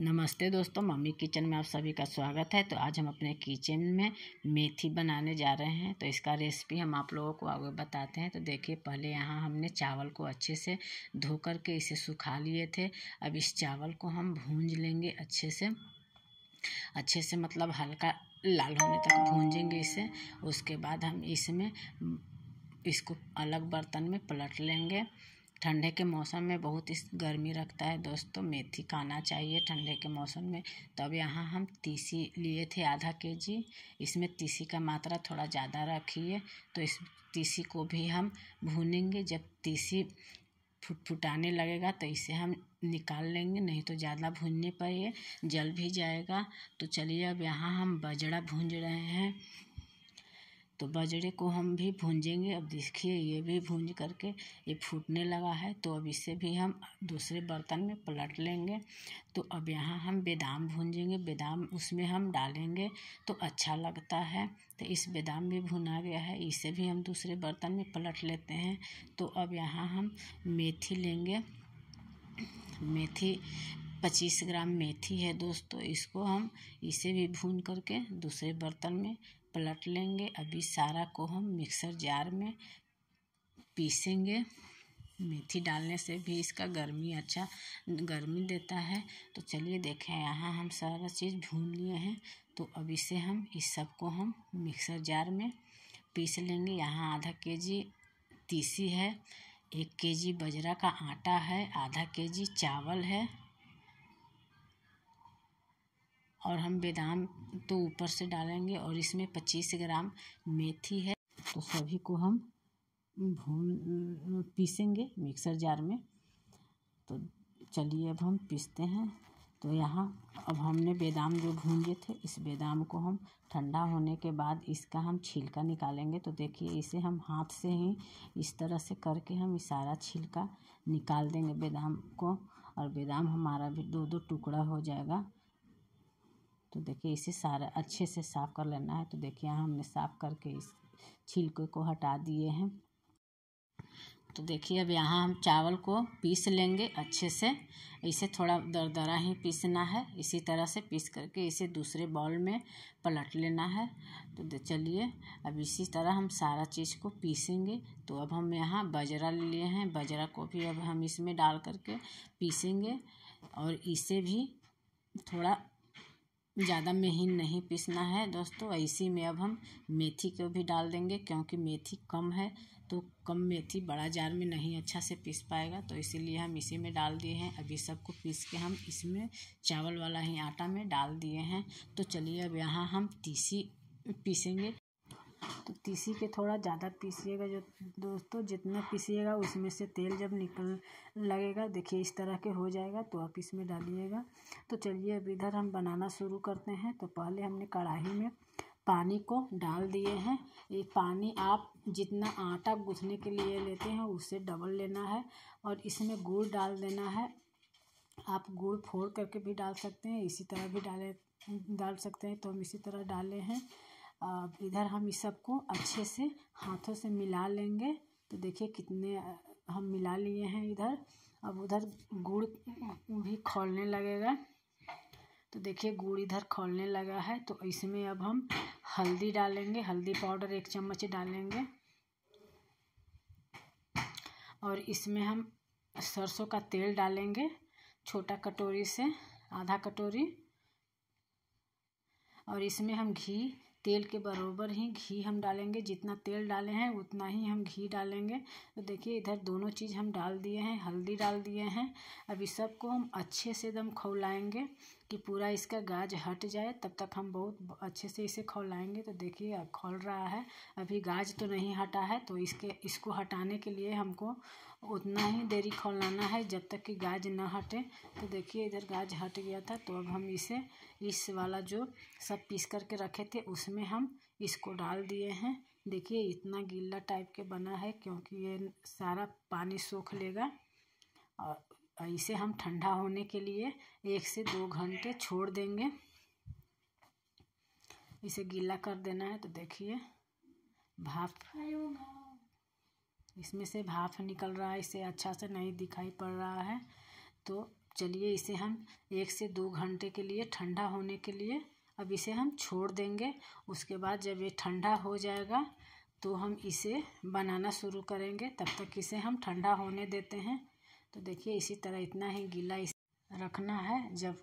नमस्ते दोस्तों mummy kitchen में आप सभी का स्वागत है तो आज हम अपने किचन में मेथी बनाने जा रहे हैं तो इसका रेसिपी हम आप लोगों को आगे बताते हैं तो देखिए पहले यहाँ हमने चावल को अच्छे से धो कर के इसे सुखा लिए थे अब इस चावल को हम भूंज लेंगे अच्छे से अच्छे से मतलब हल्का लाल होने तक भूंजेंगे इसे उसके बाद हम इसमें इसको अलग बर्तन में पलट लेंगे ठंडे के मौसम में बहुत इस गर्मी रखता है दोस्तों तो मेथी खाना चाहिए ठंडे के मौसम में तब यहाँ हम तीसी लिए थे आधा के जी इसमें तीसी का मात्रा थोड़ा ज़्यादा रखिए तो इस तीसी को भी हम भूनेंगे जब तीसी फुटफुटाने लगेगा तो इसे हम निकाल लेंगे नहीं तो ज़्यादा भूनने पर ये जल भी जाएगा तो चलिए अब यहाँ हम बजड़ा भूंज रहे हैं तो बजरे को हम भी भूंजेंगे अब देखिए ये भी भूंज करके ये फूटने लगा है तो अब इसे भी हम दूसरे बर्तन में पलट लेंगे तो अब यहाँ हम बादाम भूंजेंगे बादाम उसमें हम डालेंगे तो अच्छा लगता है तो इस बादाम भी भुना गया है इसे भी हम दूसरे बर्तन में पलट लेते हैं तो अब यहाँ हम मेथी लेंगे मेथी पच्चीस ग्राम मेथी है दोस्तों इसको हम इसे भी भून करके दूसरे बर्तन में पलट लेंगे अभी सारा को हम मिक्सर जार में पीसेंगे मेथी डालने से भी इसका गर्मी अच्छा गर्मी देता है तो चलिए देखें यहाँ हम सारा चीज़ भून लिए हैं तो अब इसे हम इस सब को हम मिक्सर जार में पीस लेंगे यहाँ आधा के जी तीसी है एक के जी बजरा का आटा है आधा के जी चावल है और हम बादाम तो ऊपर से डालेंगे और इसमें पच्चीस ग्राम मेथी है तो सभी को हम भून पीसेंगे मिक्सर जार में तो चलिए अब हम पीसते हैं तो यहाँ अब हमने बादाम जो भूंजे थे इस बादाम को हम ठंडा होने के बाद इसका हम छिलका निकालेंगे तो देखिए इसे हम हाथ से ही इस तरह से करके हम सारा छिलका निकाल देंगे बादाम को और बादाम हमारा भी दो दो टुकड़ा हो जाएगा तो देखिए इसे सारा अच्छे से साफ़ कर लेना है तो देखिए यहाँ हमने साफ़ करके इस छिलके को हटा दिए हैं तो देखिए अब यहाँ हम चावल को पीस लेंगे अच्छे से इसे थोड़ा दरदरा ही पीसना है इसी तरह से पीस करके इसे दूसरे बॉल में पलट लेना है तो चलिए अब इसी तरह हम सारा चीज़ को पीसेंगे तो अब हम यहाँ बजरा ले लिए हैं बजरा को भी अब हम इसमें डाल करके पीसेंगे और इसे भी थोड़ा ज़्यादा महीन नहीं पीसना है दोस्तों इसी में अब हम मेथी को भी डाल देंगे क्योंकि मेथी कम है तो कम मेथी बड़ा जार में नहीं अच्छा से पीस पाएगा तो इसीलिए हम इसी में डाल दिए हैं अभी सबको पीस के हम इसमें चावल वाला ही आटा में डाल दिए हैं तो चलिए अब यहाँ हम तीसी पीसेंगे तो तीसी के थोड़ा ज़्यादा पीसिएगा जो दोस्तों जितना पीसिएगा उसमें से तेल जब निकल लगेगा देखिए इस तरह के हो जाएगा तो आप इसमें डालिएगा तो चलिए अब इधर हम बनाना शुरू करते हैं तो पहले हमने कढ़ाई में पानी को डाल दिए हैं ये पानी आप जितना आटा गूँथने के लिए लेते हैं उससे डबल लेना है और इसमें गुड़ डाल देना है आप गुड़ फोड़ करके भी डाल सकते हैं इसी तरह भी डाले डाल सकते हैं तो हम इसी तरह डाले हैं अब इधर हम इस सबको अच्छे से हाथों से मिला लेंगे तो देखिए कितने हम मिला लिए हैं इधर अब उधर गुड़ भी खोलने लगेगा तो देखिए गुड़ इधर खोलने लगा है तो इसमें अब हम हल्दी डालेंगे हल्दी पाउडर एक चम्मच डालेंगे और इसमें हम सरसों का तेल डालेंगे छोटा कटोरी से आधा कटोरी और इसमें हम घी तेल के बराबर ही घी हम डालेंगे जितना तेल डाले हैं उतना ही हम घी डालेंगे तो देखिए इधर दोनों चीज़ हम डाल दिए हैं हल्दी डाल दिए हैं अब इस सबको हम अच्छे से एकदम खौलाएँगे कि पूरा इसका गाज हट जाए तब तक हम बहुत अच्छे से इसे खौलाएंगे तो देखिए अब खोल रहा है अभी गाज तो नहीं हटा है तो इसके इसको हटाने के लिए हमको उतना ही देरी खौलाना है जब तक कि गाज ना हटे तो देखिए इधर गाज हट गया था तो अब हम इसे इस वाला जो सब पीस करके रखे थे उसमें हम इसको डाल दिए हैं देखिए इतना गीला टाइप के बना है क्योंकि ये सारा पानी सूख लेगा और इसे हम ठंडा होने के लिए एक से दो घंटे छोड़ देंगे इसे गीला कर देना है तो देखिए भाप इसमें से भाप निकल रहा है इसे अच्छा से नहीं दिखाई पड़ रहा है तो चलिए इसे हम एक से दो घंटे के लिए ठंडा होने के लिए अब इसे हम छोड़ देंगे उसके बाद जब ये ठंडा हो जाएगा तो हम इसे बनाना शुरू करेंगे तब तक इसे हम ठंडा होने देते हैं तो देखिए इसी तरह इतना ही गीला इस रखना है जब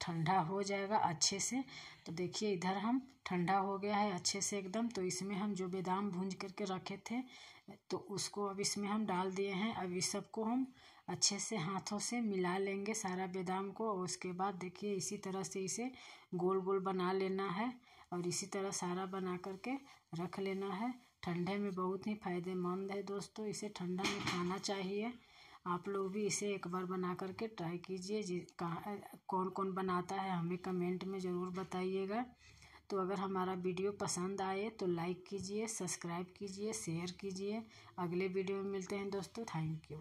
ठंडा हो जाएगा अच्छे से तो देखिए इधर हम ठंडा हो गया है अच्छे से एकदम तो इसमें हम जो बादाम भूंज करके रखे थे तो उसको अब इसमें हम डाल दिए हैं अब इस सबको हम अच्छे से हाथों से मिला लेंगे सारा बादाम को और उसके बाद देखिए इसी तरह से इसे गोल गोल बना लेना है और इसी तरह सारा बना करके रख लेना है ठंडे में बहुत ही फ़ायदेमंद है दोस्तों इसे ठंडा में खाना चाहिए आप लोग भी इसे एक बार बना करके ट्राई कीजिए जी कहाँ कौन कौन बनाता है हमें कमेंट में ज़रूर बताइएगा तो अगर हमारा वीडियो पसंद आए तो लाइक कीजिए सब्सक्राइब कीजिए शेयर कीजिए अगले वीडियो में मिलते हैं दोस्तों थैंक यू